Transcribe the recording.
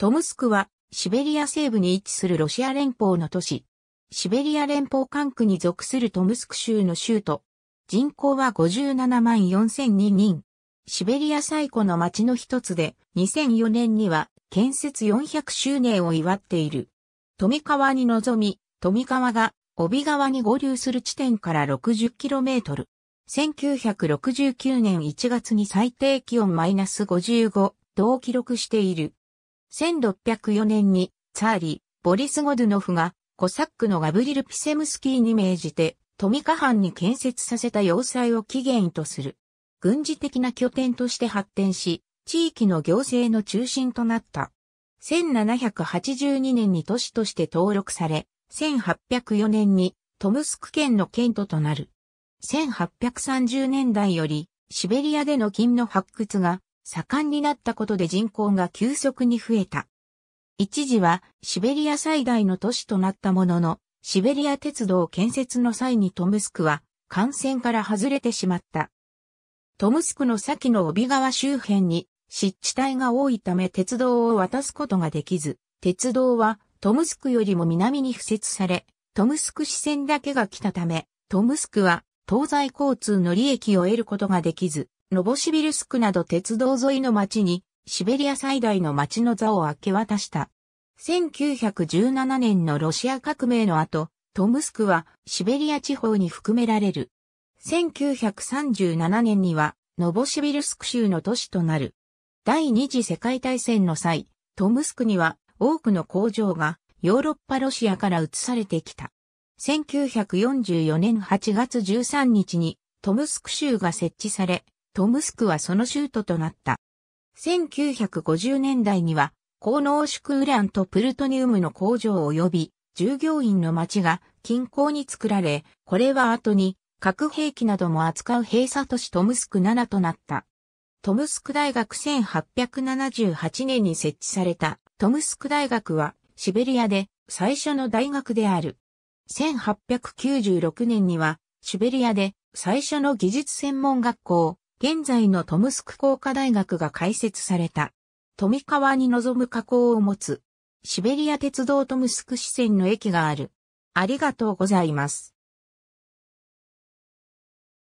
トムスクは、シベリア西部に位置するロシア連邦の都市。シベリア連邦管区に属するトムスク州の州都。人口は57万4002人。シベリア最古の町の一つで、2004年には建設400周年を祝っている。富川に臨み、富川が帯川に合流する地点から 60km。1969年1月に最低気温マイナス55度を記録している。1604年に、ツァーリ、ボリス・ゴドゥノフが、コサックのガブリル・ピセムスキーに命じて、トミカ藩に建設させた要塞を起源とする。軍事的な拠点として発展し、地域の行政の中心となった。1782年に都市として登録され、1804年にトムスク県の県都となる。1830年代よりシベリアでの金の発掘が盛んになったことで人口が急速に増えた。一時はシベリア最大の都市となったものの、シベリア鉄道建設の際にトムスクは幹線から外れてしまった。トムスクの先の帯川周辺に湿地帯が多いため鉄道を渡すことができず、鉄道はトムスクよりも南に敷設され、トムスク支線だけが来たため、トムスクは東西交通の利益を得ることができず、ノボシビルスクなど鉄道沿いの町に、シベリア最大の町の座を明け渡した。1917年のロシア革命の後、トムスクはシベリア地方に含められる。1937年には、ノボシビルスク州の都市となる。第二次世界大戦の際、トムスクには多くの工場がヨーロッパロシアから移されてきた。1944年8月13日にトムスク州が設置され、トムスクはその州都となった。1950年代には、高濃縮ウランとプルトニウムの工場及び従業員の町が近郊に作られ、これは後に核兵器なども扱う閉鎖都市トムスク7となった。トムスク大学1878年に設置されたトムスク大学はシベリアで最初の大学である。1896年にはシベリアで最初の技術専門学校現在のトムスク工科大学が開設された。富川に望む河口を持つ、シベリア鉄道トムスク支線の駅がある。ありがとうございます。